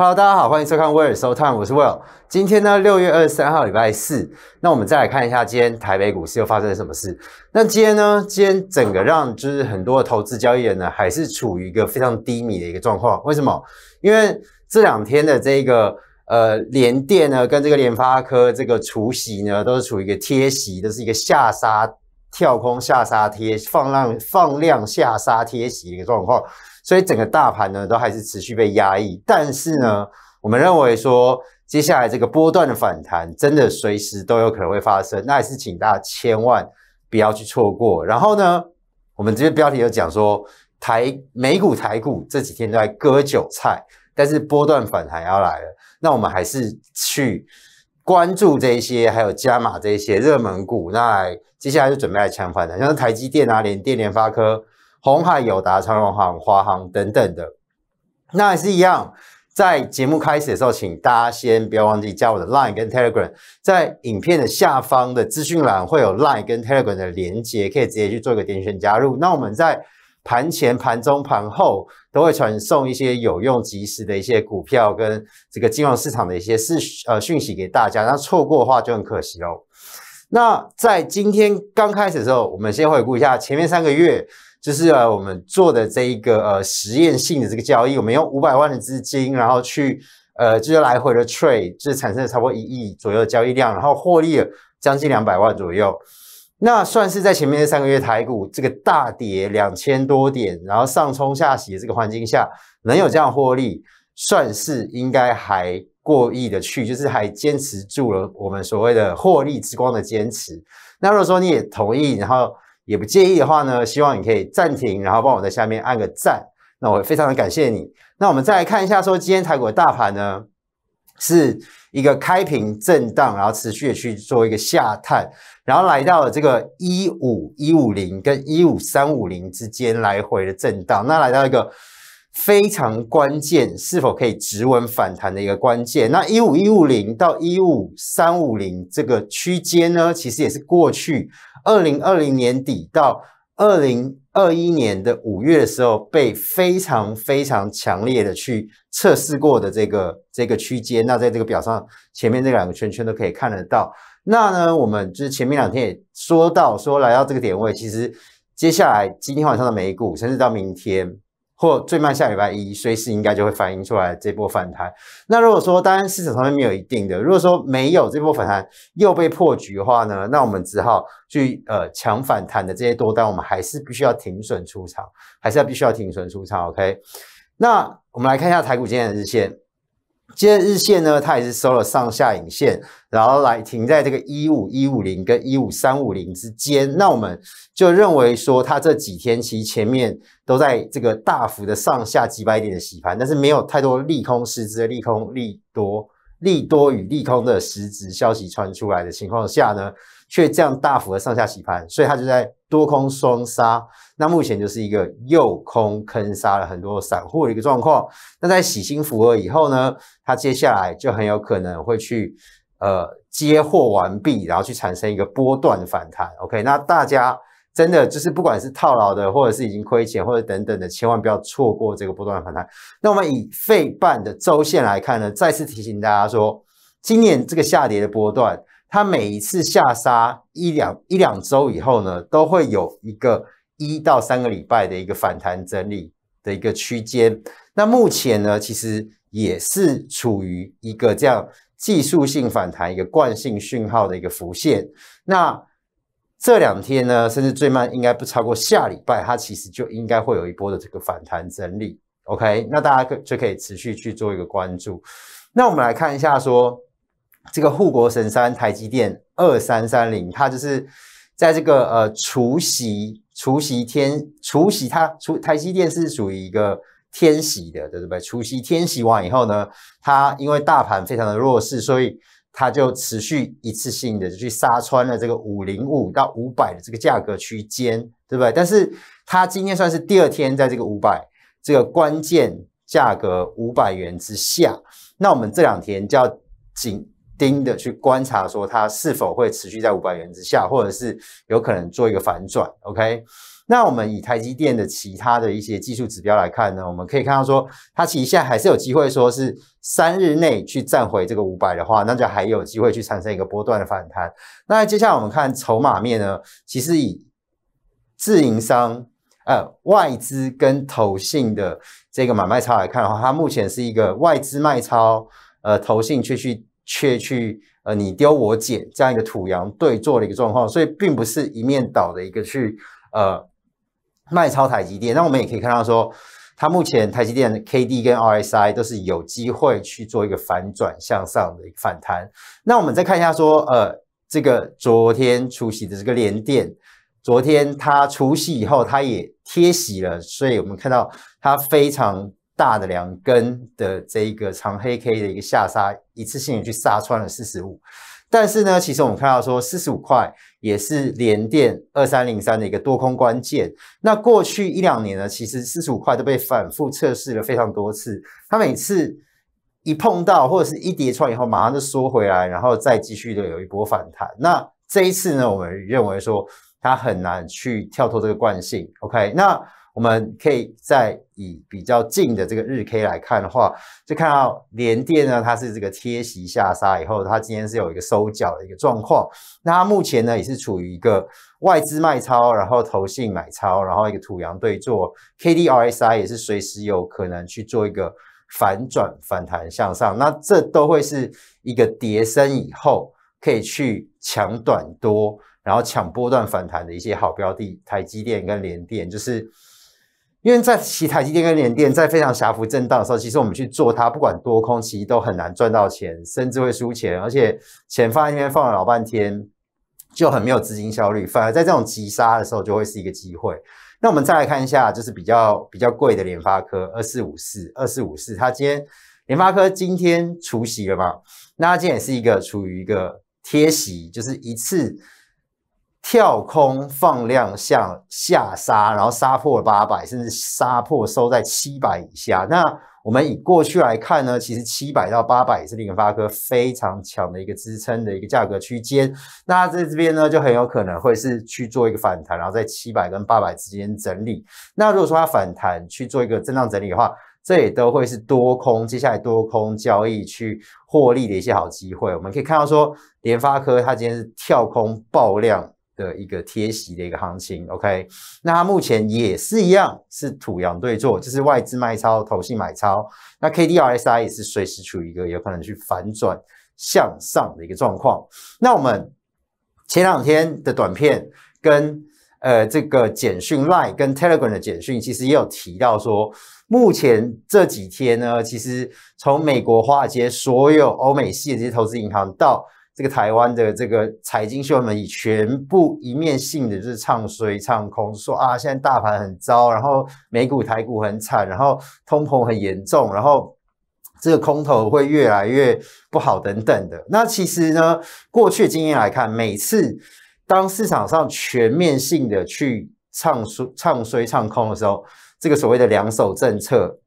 Hello，大家好，欢迎收看威尔收。Time，我是 Will。今天呢，六月二十三号，礼拜四。那我们再来看一下今天台北股市又发生了什么事。那今天呢，今天整个让就是很多投资交易员呢，还是处于一个非常低迷的一个状况。为什么？因为这两天的这个呃，联电呢，跟这个联发科这个除息呢，都是处于一个贴息，都是一个下杀跳空下杀贴放量放量下杀贴息的一个状况。所以整个大盘呢都还是持续被压抑，但是呢，我们认为说接下来这个波段的反弹真的随时都有可能会发生，那也是请大家千万不要去错过。然后呢，我们这些标题有讲说台美股台股这几天都在割韭菜，但是波段反弹要来了，那我们还是去关注这些，还有加码这些热门股。那接下来就准备来抢反弹，像是台积电啊、联电、联发科。红海友达、长荣航、华航等等的，那也是一样。在节目开始的时候，请大家先不要忘记加我的 LINE 跟 Telegram，在影片的下方的资讯栏会有 LINE 跟 Telegram 的连接，可以直接去做一个点选加入。那我们在盘前、盘中、盘后都会传送一些有用、及时的一些股票跟这个金融市场的一些事呃讯息给大家，那错过的话就很可惜哦。那在今天刚开始的时候，我们先回顾一下前面三个月。就是呃，我们做的这一个呃实验性的这个交易，我们用五百万的资金，然后去呃就是来回的 trade，就产生了差不多一亿左右的交易量，然后获利了将近两百万左右。那算是在前面这三个月台股这个大跌两千多点，然后上冲下洗的这个环境下，能有这样获利，算是应该还过意的去，就是还坚持住了我们所谓的获利之光的坚持。那如果说你也同意，然后。也不介意的话呢，希望你可以暂停，然后帮我在下面按个赞，那我非常的感谢你。那我们再来看一下，说今天台股大盘呢，是一个开平震荡，然后持续的去做一个下探，然后来到了这个一五一五零跟一五三五零之间来回的震荡，那来到一个非常关键，是否可以止稳反弹的一个关键。那一五一五零到一五三五零这个区间呢，其实也是过去。二零二零年底到二零二一年的五月的时候，被非常非常强烈的去测试过的这个这个区间，那在这个表上前面这两个圈圈都可以看得到。那呢，我们就是前面两天也说到，说来到这个点位，其实接下来今天晚上的美股，甚至到明天。或最慢下礼拜一，随时应该就会反映出来这波反弹。那如果说，当然市场上面没有一定的，如果说没有这波反弹又被破局的话呢，那我们只好去呃抢反弹的这些多单，我们还是必须要停损出场，还是要必须要停损出场。OK，那我们来看一下台股今天的日线。今日日线呢，它也是收了上下影线，然后来停在这个一五一五零跟一五三五零之间。那我们就认为说，它这几天其实前面都在这个大幅的上下几百点的洗盘，但是没有太多利空失职的利空利多。利多与利空的实质消息传出来的情况下呢，却这样大幅的上下洗盘，所以它就在多空双杀。那目前就是一个诱空坑杀了很多散户的一个状况。那在洗心符合以后呢，它接下来就很有可能会去呃接货完毕，然后去产生一个波段反弹。OK，那大家。真的就是，不管是套牢的，或者是已经亏钱，或者等等的，千万不要错过这个波段反弹。那我们以费半的周线来看呢，再次提醒大家说，今年这个下跌的波段，它每一次下杀一两一两周以后呢，都会有一个一到三个礼拜的一个反弹整理的一个区间。那目前呢，其实也是处于一个这样技术性反弹、一个惯性讯号的一个浮现。那这两天呢，甚至最慢应该不超过下礼拜，它其实就应该会有一波的这个反弹整理。OK，那大家可就可以持续去做一个关注。那我们来看一下，说这个护国神山台积电二三三零，它就是在这个呃除夕、除夕天、除夕它除台积电是属于一个天喜的，对不对？除夕天喜完以后呢，它因为大盘非常的弱势，所以。它就持续一次性的去杀穿了这个五零五到五百的这个价格区间，对不对？但是它今天算是第二天，在这个五百这个关键价格五百元之下，那我们这两天就要紧盯的去观察，说它是否会持续在五百元之下，或者是有可能做一个反转，OK？那我们以台积电的其他的一些技术指标来看呢，我们可以看到说，它其实现在还是有机会，说是三日内去占回这个五百的话，那就还有机会去产生一个波段的反弹。那接下来我们看筹码面呢，其实以自营商、呃外资跟投信的这个买卖差来看的话，它目前是一个外资卖超，呃投信却去却去，呃你丢我捡这样一个土洋对坐的一个状况，所以并不是一面倒的一个去，呃。卖超台积电，那我们也可以看到说，它目前台积电的 K D 跟 R S I 都是有机会去做一个反转向上的一个反弹。那我们再看一下说，呃，这个昨天除夕的这个联电，昨天它除夕以后它也贴息了，所以我们看到它非常大的两根的这一个长黑 K 的一个下杀，一次性去杀穿了四十五。但是呢，其实我们看到说四十五块。也是连电二三零三的一个多空关键。那过去一两年呢，其实四十五块都被反复测试了非常多次。它每次一碰到或者是一叠穿以后，马上就缩回来，然后再继续的有一波反弹。那这一次呢，我们认为说它很难去跳脱这个惯性。OK，那。我们可以再以比较近的这个日 K 来看的话，就看到联电呢，它是这个贴息下杀以后，它今天是有一个收脚的一个状况。那它目前呢，也是处于一个外资卖超，然后投信买超，然后一个土洋对坐 k d R S I 也是随时有可能去做一个反转反弹向上。那这都会是一个叠升以后，可以去抢短多，然后抢波段反弹的一些好标的，台积电跟联电就是。因为在台积电跟联电在非常狭幅震荡的时候，其实我们去做它，不管多空，其实都很难赚到钱，甚至会输钱，而且钱放在那边放了老半天，就很没有资金效率。反而在这种急杀的时候，就会是一个机会。那我们再来看一下，就是比较比较贵的联发科二四五四二四五四，它今天联发科今天除息了嘛？那它今天也是一个处于一个贴息，就是一次。跳空放量向下杀，然后杀破八百，甚至杀破收在七百以下。那我们以过去来看呢，其实七百到八百也是联发科非常强的一个支撑的一个价格区间。那在这边呢，就很有可能会是去做一个反弹，然后在七百跟八百之间整理。那如果说它反弹去做一个震荡整理的话，这也都会是多空接下来多空交易去获利的一些好机会。我们可以看到说，联发科它今天是跳空爆量。的一个贴息的一个行情，OK，那它目前也是一样是土洋对坐，就是外资卖超，投信买超，那 K D R S I 也是随时处于一个有可能去反转向上的一个状况。那我们前两天的短片跟呃这个简讯 Line 跟 Telegram 的简讯，其实也有提到说，目前这几天呢，其实从美国华尔街所有欧美系的这些投资银行到。这个台湾的这个财经新闻，以全部一面性的就是唱衰、唱空，说啊，现在大盘很糟，然后美股、台股很惨，然后通膨很严重，然后这个空头会越来越不好等等的。那其实呢，过去经验来看，每次当市场上全面性的去唱衰、唱衰、唱空的时候，这个所谓的两手政策，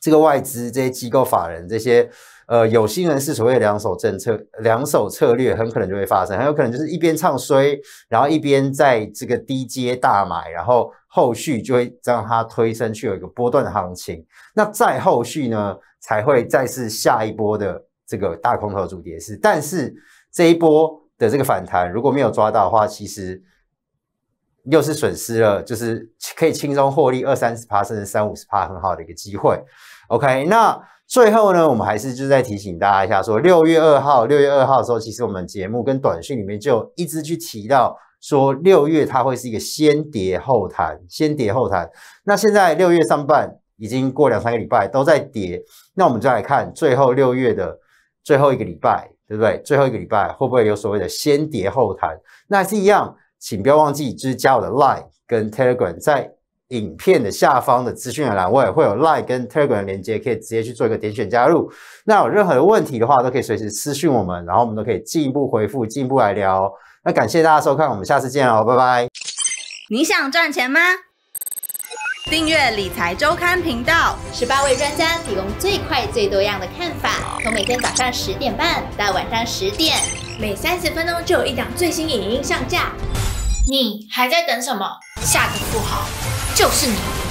这个外资、这些机构法人这些。呃，有心人士所谓两手政策、两手策略，很可能就会发生，很有可能就是一边唱衰，然后一边在这个低阶大买，然后后续就会让它推升去有一个波段的行情。那再后续呢，才会再次下一波的这个大空头主跌势。但是这一波的这个反弹，如果没有抓到的话，其实又是损失了，就是可以轻松获利二三十趴，甚至三五十趴，很好的一个机会。OK，那。最后呢，我们还是就在提醒大家一下，说六月二号，六月二号的时候，其实我们节目跟短讯里面就一直去提到说，六月它会是一个先跌后弹，先跌后弹。那现在六月上半已经过两三个礼拜都在跌，那我们就来看最后六月的最后一个礼拜，对不对？最后一个礼拜会不会有所谓的先跌后弹？那还是一样，请不要忘记，就是加我的 LINE 跟 Telegram 在。影片的下方的资讯栏位会有 Line 跟 Telegram 连接，可以直接去做一个点选加入。那有任何的问题的话，都可以随时私讯我们，然后我们都可以进一步回复，进一步来聊。那感谢大家收看，我们下次见哦，拜拜。你想赚钱吗？订阅理财周刊频道，十八位专家提供最快、最多样的看法，从每天早上十点半到晚上十点，每三十分钟就有一档最新影音上架。你还在等什么？下个不好。就是你。